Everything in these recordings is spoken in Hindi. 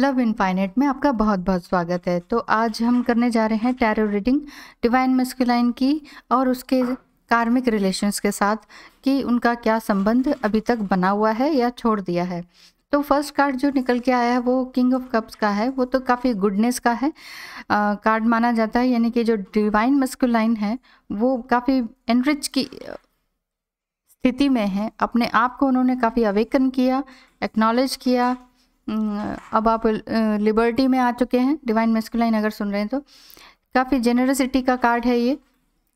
लव इनफाइनेट में आपका बहुत बहुत स्वागत है तो आज हम करने जा रहे हैं टैरो रीडिंग डिवाइन मस्कुलाइन की और उसके कार्मिक रिलेशंस के साथ कि उनका क्या संबंध अभी तक बना हुआ है या छोड़ दिया है तो फर्स्ट कार्ड जो निकल के आया है वो किंग ऑफ कप्स का है वो तो काफ़ी गुडनेस का है आ, कार्ड माना जाता है यानी कि जो डिवाइन मस्कुलाइन है वो काफ़ी एनरिच की स्थिति में है अपने आप को उन्होंने काफ़ी अवेकन किया एक्नॉलेज किया हम्म, अब आप लिबर्टी में आ चुके हैं डिवाइन मेस्कुलाइन अगर सुन रहे हैं तो काफ़ी जेनरसिटी का कार्ड है ये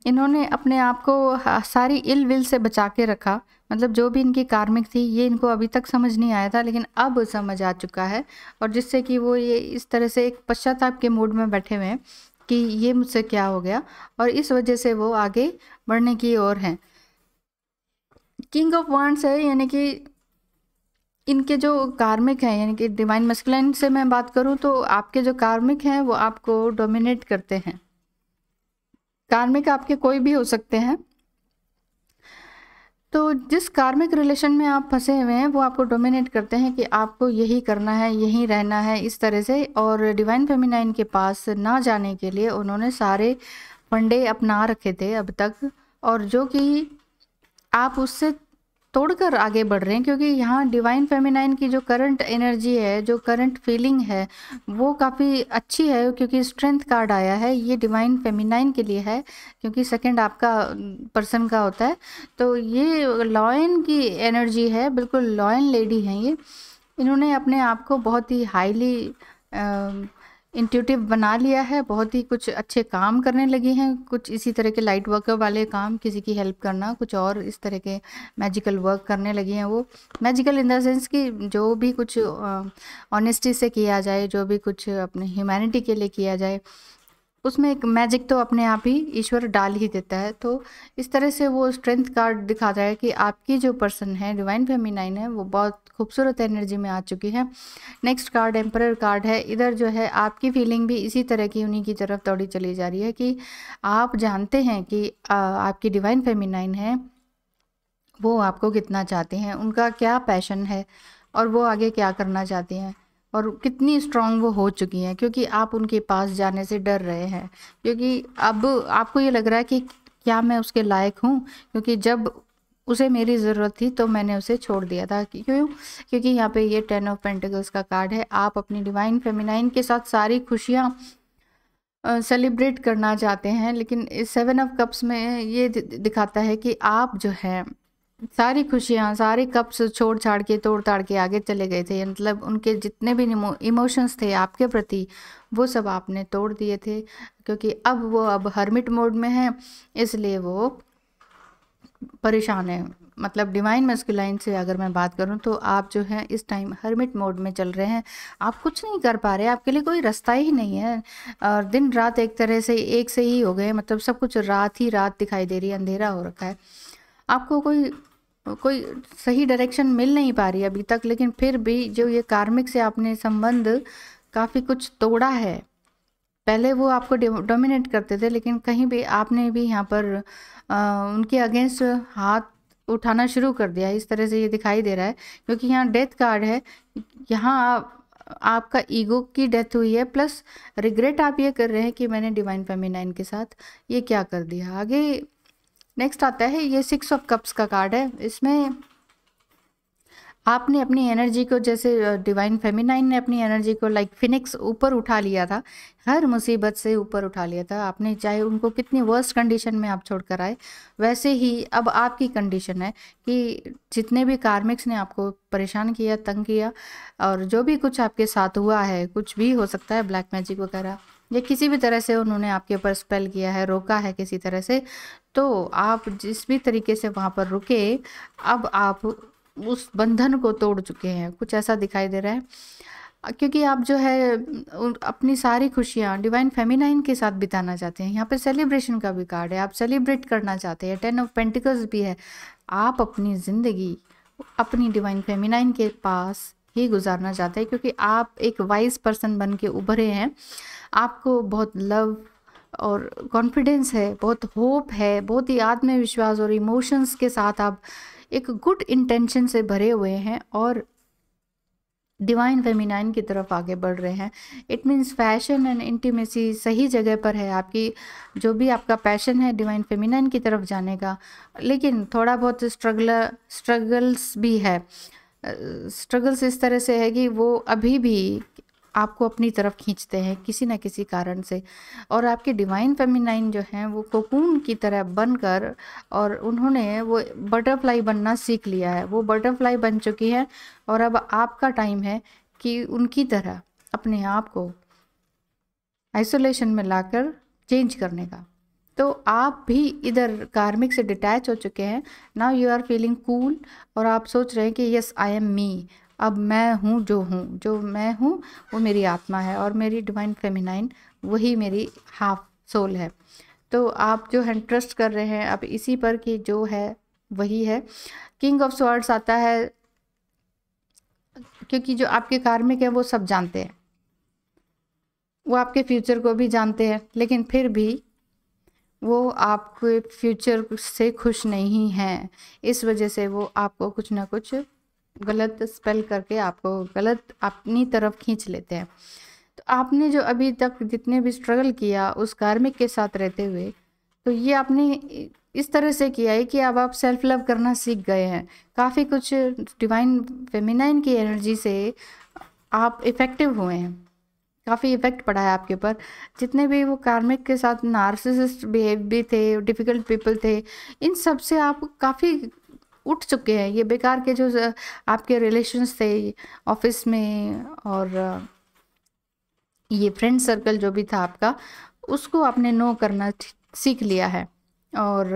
इन्होंने अपने आप को सारी इल विल से बचा के रखा मतलब जो भी इनकी कार्मिक थी ये इनको अभी तक समझ नहीं आया था लेकिन अब समझ आ चुका है और जिससे कि वो ये इस तरह से एक पश्चाताप के मूड में बैठे हुए हैं कि ये मुझसे क्या हो गया और इस वजह से वो आगे बढ़ने की ओर हैं किंग ऑफ वांड्स है यानी कि इनके जो कार्मिक हैं यानी कि डिवाइन मस्कुलाइन से मैं बात करूं तो आपके जो कार्मिक हैं वो आपको डोमिनेट करते हैं कार्मिक आपके कोई भी हो सकते हैं तो जिस कार्मिक रिलेशन में आप फंसे हुए हैं वो आपको डोमिनेट करते हैं कि आपको यही करना है यही रहना है इस तरह से और डिवाइन फेमिनाइन के पास ना जाने के लिए उन्होंने सारे फंडे अपना रखे थे अब तक और जो कि आप उससे तोड़कर आगे बढ़ रहे हैं क्योंकि यहाँ डिवाइन फेमिनाइन की जो करंट एनर्जी है जो करंट फीलिंग है वो काफ़ी अच्छी है क्योंकि स्ट्रेंथ कार्ड आया है ये डिवाइन फेमिनाइन के लिए है क्योंकि सेकंड आपका पर्सन का होता है तो ये लॉयन की एनर्जी है बिल्कुल लॉयन लेडी हैं ये इन्होंने अपने आप को बहुत ही हाईली इंट्यूटिव बना लिया है बहुत ही कुछ अच्छे काम करने लगी हैं कुछ इसी तरह के लाइट वर्कर वाले काम किसी की हेल्प करना कुछ और इस तरह के मैजिकल वर्क करने लगी हैं वो मैजिकल इन देंस कि जो भी कुछ ऑनेस्टी से किया जाए जो भी कुछ अपने ह्यूमैनिटी के लिए किया जाए उसमें एक मैजिक तो अपने आप ही ईश्वर डाल ही देता है तो इस तरह से वो स्ट्रेंथ कार्ड दिखाता है कि आपकी जो पर्सन है डिवाइन फेमिनाइन है वो बहुत खूबसूरत एनर्जी में आ चुकी है नेक्स्ट कार्ड एम्पर कार्ड है इधर जो है आपकी फीलिंग भी इसी तरह की उन्हीं की तरफ दौड़ी चली जा रही है कि आप जानते हैं कि आपकी डिवाइन फेमिनाइन है वो आपको कितना चाहते हैं उनका क्या पैशन है और वो आगे क्या करना चाहते हैं और कितनी स्ट्रांग वो हो चुकी हैं क्योंकि आप उनके पास जाने से डर रहे हैं क्योंकि अब आपको ये लग रहा है कि क्या मैं उसके लायक हूँ क्योंकि जब उसे मेरी ज़रूरत थी तो मैंने उसे छोड़ दिया था क्यों क्योंकि यहाँ पे ये टेन ऑफ पेंटिकल्स का कार्ड है आप अपनी डिवाइन फेमिनाइन के साथ सारी खुशियाँ सेलिब्रेट करना चाहते हैं लेकिन इस सेवन ऑफ कप्स में ये दिखाता है कि आप जो है सारी खुशियाँ सारे कप्स छोड़ छाड़ के तोड़ ताड़ के आगे चले गए थे मतलब उनके जितने भी इमोशंस थे आपके प्रति वो सब आपने तोड़ दिए थे क्योंकि अब वो अब हर्मिट मोड में हैं इसलिए वो परेशान है मतलब डिवाइन मस्कुलाइन से अगर मैं बात करूं तो आप जो हैं इस टाइम हर्मिट मोड में चल रहे हैं आप कुछ नहीं कर पा रहे आपके लिए कोई रास्ता ही नहीं है और दिन रात एक तरह से एक से ही हो गए मतलब सब कुछ रात ही रात दिखाई दे रही है अंधेरा हो रखा है आपको कोई कोई सही डायरेक्शन मिल नहीं पा रही अभी तक लेकिन फिर भी जो ये कार्मिक से आपने संबंध काफ़ी कुछ तोड़ा है पहले वो आपको डोमिनेट करते थे लेकिन कहीं भी आपने भी यहाँ पर आ, उनके अगेंस्ट हाथ उठाना शुरू कर दिया इस तरह से ये दिखाई दे रहा है क्योंकि यहाँ डेथ कार्ड है यहाँ आप आपका ईगो की डेथ हुई है प्लस रिग्रेट आप ये कर रहे हैं कि मैंने डिवाइन फेमिनाइन के साथ ये क्या कर दिया आगे नेक्स्ट आता है ये सिक्स ऑफ कप्स का कार्ड है इसमें आपने अपनी एनर्जी को जैसे डिवाइन फेमिनाइन ने अपनी एनर्जी को लाइक फिनिक्स ऊपर उठा लिया था हर मुसीबत से ऊपर उठा लिया था आपने चाहे उनको कितनी वर्स्ट कंडीशन में आप छोड़ कर आए वैसे ही अब आपकी कंडीशन है कि जितने भी कार्मिक्स ने आपको परेशान किया तंग किया और जो भी कुछ आपके साथ हुआ है कुछ भी हो सकता है ब्लैक मैजिक वगैरह या किसी भी तरह से उन्होंने आपके ऊपर स्पेल किया है रोका है किसी तरह से तो आप जिस भी तरीके से वहाँ पर रुके अब आप उस बंधन को तोड़ चुके हैं कुछ ऐसा दिखाई दे रहा है क्योंकि आप जो है अपनी सारी खुशियाँ डिवाइन फेमिनाइन के साथ बिताना चाहते हैं यहाँ पर सेलिब्रेशन का भी कार्ड है आप सेलिब्रेट करना चाहते हैं टेन ऑफ पेंटिकल्स भी है आप अपनी ज़िंदगी अपनी डिवाइन फेमिनाइन के पास ही गुजारना चाहते हैं क्योंकि आप एक वाइज पर्सन बन के उभरे हैं आपको बहुत लव और कॉन्फिडेंस है बहुत होप है बहुत ही आत्मविश्वास और इमोशंस के साथ आप एक गुड इंटेंशन से भरे हुए हैं और डिवाइन फेमिनाइन की तरफ आगे बढ़ रहे हैं it means fashion and intimacy सही जगह पर है आपकी जो भी आपका पैशन है डिवाइन फेमिनाइन की तरफ जाने का लेकिन थोड़ा बहुत स्ट्रगल स्ट्रगल्स भी है स्ट्रगल्स इस तरह से है कि वो अभी भी आपको अपनी तरफ खींचते हैं किसी ना किसी कारण से और आपके डिवाइन फेमिनाइन जो हैं वो कोकून की तरह बनकर और उन्होंने वो बटरफ्लाई बनना सीख लिया है वो बटरफ्लाई बन चुकी है और अब आपका टाइम है कि उनकी तरह अपने आप को आइसोलेशन में लाकर चेंज करने का तो आप भी इधर कार्मिक से डिटैच हो चुके हैं now you are feeling cool और आप सोच रहे हैं कि यस आई एम मी अब मैं हूँ जो हूँ जो मैं हूँ वो मेरी आत्मा है और मेरी डिवाइन फेमिनाइन वही मेरी हाफ सोल है तो आप जो है ट्रस्ट कर रहे हैं अब इसी पर कि जो है वही है किंग ऑफ स्वर्ड्स आता है क्योंकि जो आपके कार्मिक हैं वो सब जानते हैं वो आपके फ्यूचर को भी जानते हैं लेकिन फिर भी वो आपके फ्यूचर से खुश नहीं है इस वजह से वो आपको कुछ ना कुछ गलत स्पेल करके आपको गलत अपनी तरफ खींच लेते हैं तो आपने जो अभी तक जितने भी स्ट्रगल किया उस कार्मिक के साथ रहते हुए तो ये आपने इस तरह से किया है कि अब आप सेल्फ लव करना सीख गए हैं काफ़ी कुछ डिवाइन फेमिनाइन की एनर्जी से आप इफ़ेक्टिव हुए हैं काफ़ी इफ़ेक्ट पड़ा है आपके ऊपर जितने भी वो कार्मिक के साथ नार्सिसिस्ट बिहेव भी थे डिफ़िकल्ट पीपल थे इन सब से आप काफ़ी उठ चुके हैं ये बेकार के जो आपके रिलेशंस थे ऑफिस में और ये फ्रेंड सर्कल जो भी था आपका उसको आपने नो करना सीख लिया है और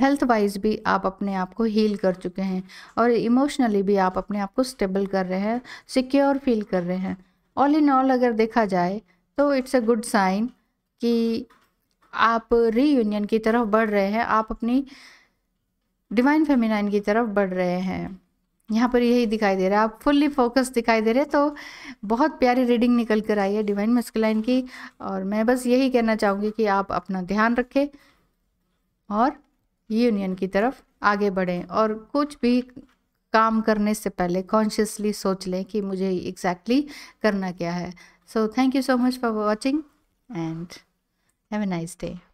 हेल्थ वाइज भी आप अपने आप को हील कर चुके हैं और इमोशनली भी आप अपने आप को स्टेबल कर रहे हैं सिक्योर फील कर रहे हैं ऑल इन ऑल अगर देखा जाए तो इट्स अ गुड साइन कि आप रीयूनियन की तरफ बढ़ रहे हैं आप अपनी डिवाइन फेमिनाइन की तरफ बढ़ रहे हैं यहाँ पर यही दिखाई दे रहा है आप फुल्ली फोकस दिखाई दे रहे तो बहुत प्यारी रीडिंग निकल कर आई है डिवाइन मस्कलाइन की और मैं बस यही कहना चाहूँगी कि आप अपना ध्यान रखें और यूनियन की तरफ आगे बढ़ें और कुछ भी काम करने से पहले कॉन्शियसली सोच लें कि मुझे एग्जैक्टली exactly करना क्या है so thank you so much for watching and have a nice day